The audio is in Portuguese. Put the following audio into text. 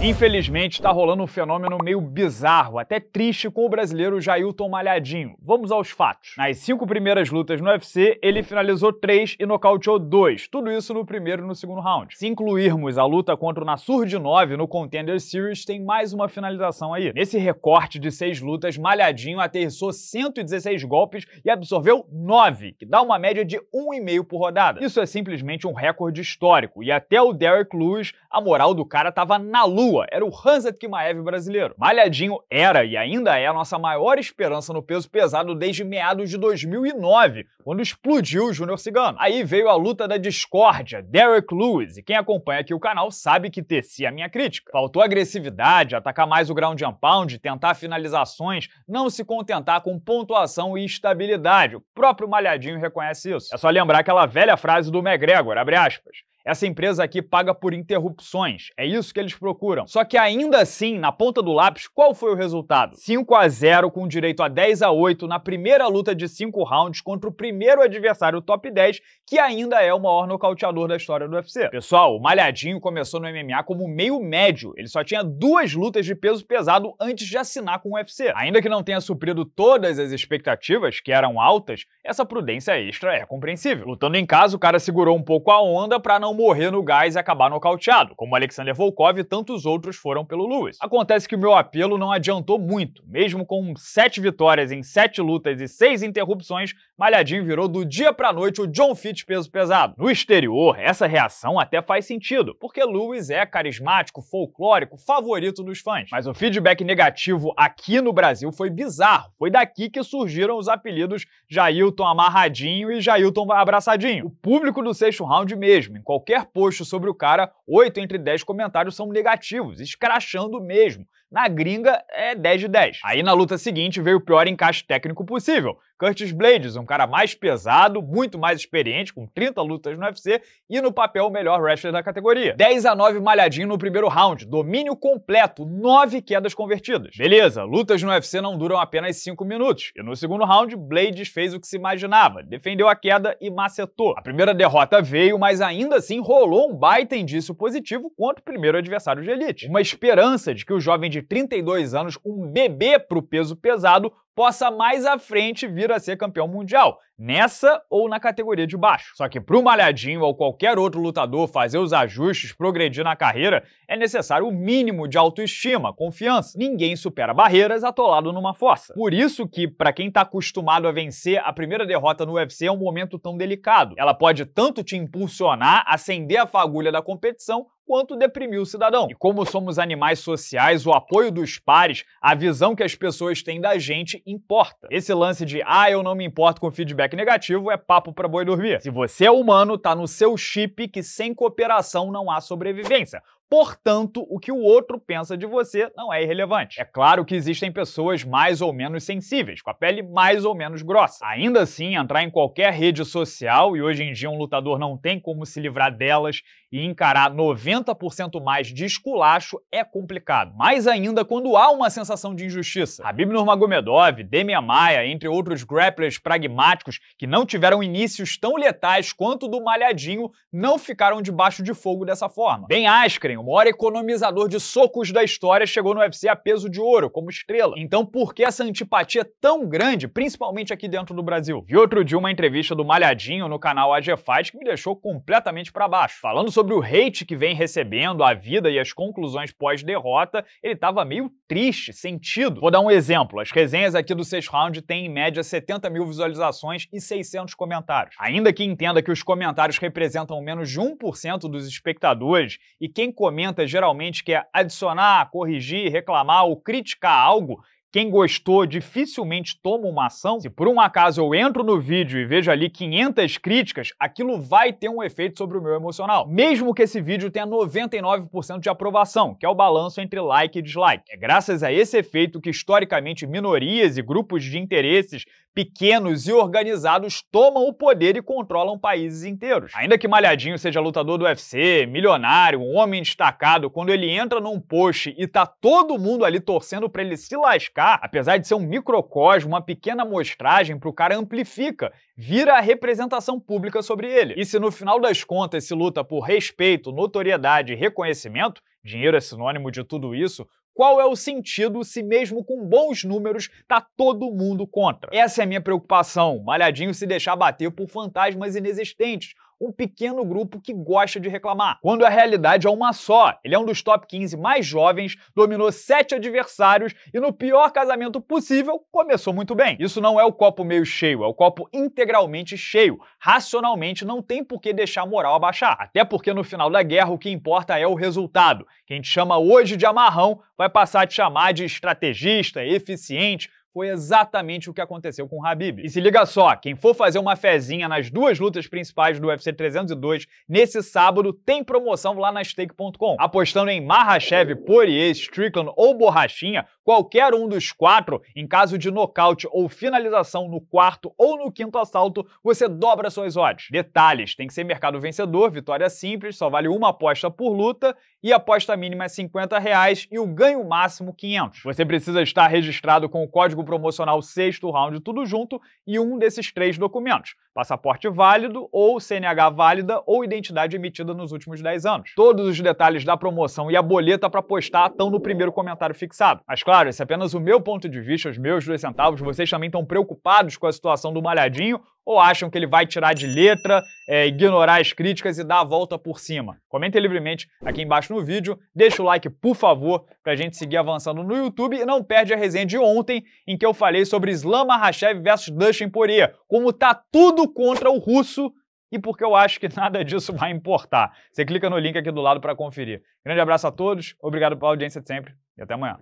Infelizmente, está rolando um fenômeno meio bizarro, até triste com o brasileiro Jailton Malhadinho. Vamos aos fatos. Nas cinco primeiras lutas no UFC, ele finalizou três e nocauteou dois, tudo isso no primeiro e no segundo round. Se incluirmos a luta contra o Nassur de 9 no Contender Series, tem mais uma finalização aí. Nesse recorte de seis lutas, Malhadinho aterrissou 116 golpes e absorveu nove, que dá uma média de um e meio por rodada. Isso é simplesmente um recorde histórico, e até o Derek Lewis, a moral do cara tava na luta era o Hansat Kimaev brasileiro. Malhadinho era e ainda é a nossa maior esperança no peso pesado desde meados de 2009, quando explodiu o Júnior Cigano. Aí veio a luta da discórdia, Derek Lewis, e quem acompanha aqui o canal sabe que teci a minha crítica. Faltou agressividade, atacar mais o ground and pound, tentar finalizações, não se contentar com pontuação e estabilidade. O próprio Malhadinho reconhece isso. É só lembrar aquela velha frase do McGregor, abre aspas, essa empresa aqui paga por interrupções. É isso que eles procuram. Só que ainda assim, na ponta do lápis, qual foi o resultado? 5 a 0 com direito a 10 a 8 na primeira luta de 5 rounds contra o primeiro adversário top 10, que ainda é o maior nocauteador da história do UFC. Pessoal, o Malhadinho começou no MMA como meio médio. Ele só tinha duas lutas de peso pesado antes de assinar com o UFC. Ainda que não tenha suprido todas as expectativas, que eram altas, essa prudência extra é compreensível. Lutando em casa, o cara segurou um pouco a onda para não morrer no gás e acabar nocauteado, como Alexander Volkov e tantos outros foram pelo Lewis. Acontece que o meu apelo não adiantou muito, mesmo com sete vitórias em sete lutas e seis interrupções, Malhadinho virou do dia pra noite o John Fitch peso pesado. No exterior, essa reação até faz sentido, porque Lewis é carismático, folclórico, favorito dos fãs. Mas o feedback negativo aqui no Brasil foi bizarro. Foi daqui que surgiram os apelidos Jailton Amarradinho e Jailton Abraçadinho. O público do sexto round mesmo, em qualquer post sobre o cara, 8 entre 10 comentários são negativos, escrachando mesmo, na gringa, é 10 de 10. Aí na luta seguinte veio o pior encaixe técnico possível. Curtis Blades, um cara mais pesado, muito mais experiente, com 30 lutas no UFC e no papel o melhor wrestler da categoria. 10 a 9 malhadinho no primeiro round, domínio completo, 9 quedas convertidas. Beleza, lutas no UFC não duram apenas 5 minutos. E no segundo round, Blades fez o que se imaginava, defendeu a queda e macetou. A primeira derrota veio, mas ainda assim rolou um baita indício positivo contra o primeiro adversário de elite. Uma esperança de que o jovem de de 32 anos, um bebê para o peso pesado, possa mais à frente vir a ser campeão mundial nessa ou na categoria de baixo. Só que para o Malhadinho ou qualquer outro lutador fazer os ajustes, progredir na carreira, é necessário o mínimo de autoestima, confiança. Ninguém supera barreiras atolado numa fossa. Por isso que, para quem está acostumado a vencer, a primeira derrota no UFC é um momento tão delicado. Ela pode tanto te impulsionar, acender a fagulha da competição, quanto deprimir o cidadão. E como somos animais sociais, o apoio dos pares, a visão que as pessoas têm da gente importa. Esse lance de, ah, eu não me importo com o feedback feedback negativo é papo para boi dormir. Se você é humano, tá no seu chip que sem cooperação não há sobrevivência. Portanto, o que o outro pensa de você não é irrelevante. É claro que existem pessoas mais ou menos sensíveis, com a pele mais ou menos grossa. Ainda assim, entrar em qualquer rede social, e hoje em dia um lutador não tem como se livrar delas, e encarar 90% mais de esculacho é complicado. Mais ainda quando há uma sensação de injustiça. Habib Nurmagomedov, Demian Maia, entre outros grapplers pragmáticos que não tiveram inícios tão letais quanto do Malhadinho, não ficaram debaixo de fogo dessa forma. Ben Askren, o maior economizador de socos da história, chegou no UFC a peso de ouro, como estrela. Então por que essa antipatia tão grande, principalmente aqui dentro do Brasil? Vi outro dia uma entrevista do Malhadinho no canal AG Fight que me deixou completamente para baixo. Falando sobre o hate que vem recebendo, a vida e as conclusões pós-derrota, ele tava meio triste, sentido. Vou dar um exemplo. As resenhas aqui do 6 Round têm em média 70 mil visualizações e 600 comentários. Ainda que entenda que os comentários representam menos de 1% dos espectadores e quem comenta geralmente que é adicionar, corrigir, reclamar ou criticar algo quem gostou dificilmente toma uma ação. Se por um acaso eu entro no vídeo e vejo ali 500 críticas, aquilo vai ter um efeito sobre o meu emocional. Mesmo que esse vídeo tenha 99% de aprovação, que é o balanço entre like e dislike. É graças a esse efeito que historicamente minorias e grupos de interesses pequenos e organizados tomam o poder e controlam países inteiros. Ainda que Malhadinho seja lutador do UFC, milionário, um homem destacado, quando ele entra num post e tá todo mundo ali torcendo para ele se lascar, buscar, apesar de ser um microcosmo, uma pequena amostragem para o cara amplifica, vira a representação pública sobre ele. E se no final das contas se luta por respeito, notoriedade e reconhecimento, dinheiro é sinônimo de tudo isso, qual é o sentido se mesmo com bons números tá todo mundo contra? Essa é a minha preocupação, Malhadinho se deixar bater por fantasmas inexistentes, um pequeno grupo que gosta de reclamar, quando a realidade é uma só. Ele é um dos top 15 mais jovens, dominou sete adversários e, no pior casamento possível, começou muito bem. Isso não é o copo meio cheio, é o copo integralmente cheio. Racionalmente, não tem por que deixar a moral abaixar. Até porque no final da guerra o que importa é o resultado. Quem te chama hoje de amarrão vai passar a te chamar de estrategista, eficiente, foi exatamente o que aconteceu com o Habib. E se liga só, quem for fazer uma fezinha nas duas lutas principais do UFC 302 nesse sábado tem promoção lá na stake.com. Apostando em Marrachev, Poirier, Strickland ou Borrachinha, Qualquer um dos quatro, em caso de nocaute ou finalização no quarto ou no quinto assalto, você dobra suas odds. Detalhes: tem que ser mercado vencedor, vitória simples, só vale uma aposta por luta e a aposta mínima é 50 reais e o ganho máximo 500. Você precisa estar registrado com o código promocional sexto round tudo junto e um desses três documentos: passaporte válido ou CNH válida ou identidade emitida nos últimos 10 anos. Todos os detalhes da promoção e a boleta para postar estão no primeiro comentário fixado. Mas claro claro, esse é apenas o meu ponto de vista, os meus dois centavos. Vocês também estão preocupados com a situação do Malhadinho ou acham que ele vai tirar de letra, é, ignorar as críticas e dar a volta por cima? Comente livremente aqui embaixo no vídeo, deixa o like, por favor, pra gente seguir avançando no YouTube e não perde a resenha de ontem em que eu falei sobre Islam Makhachev versus Dustin Poirier, como tá tudo contra o russo e porque eu acho que nada disso vai importar. Você clica no link aqui do lado para conferir. Grande abraço a todos, obrigado pela audiência de sempre e até amanhã.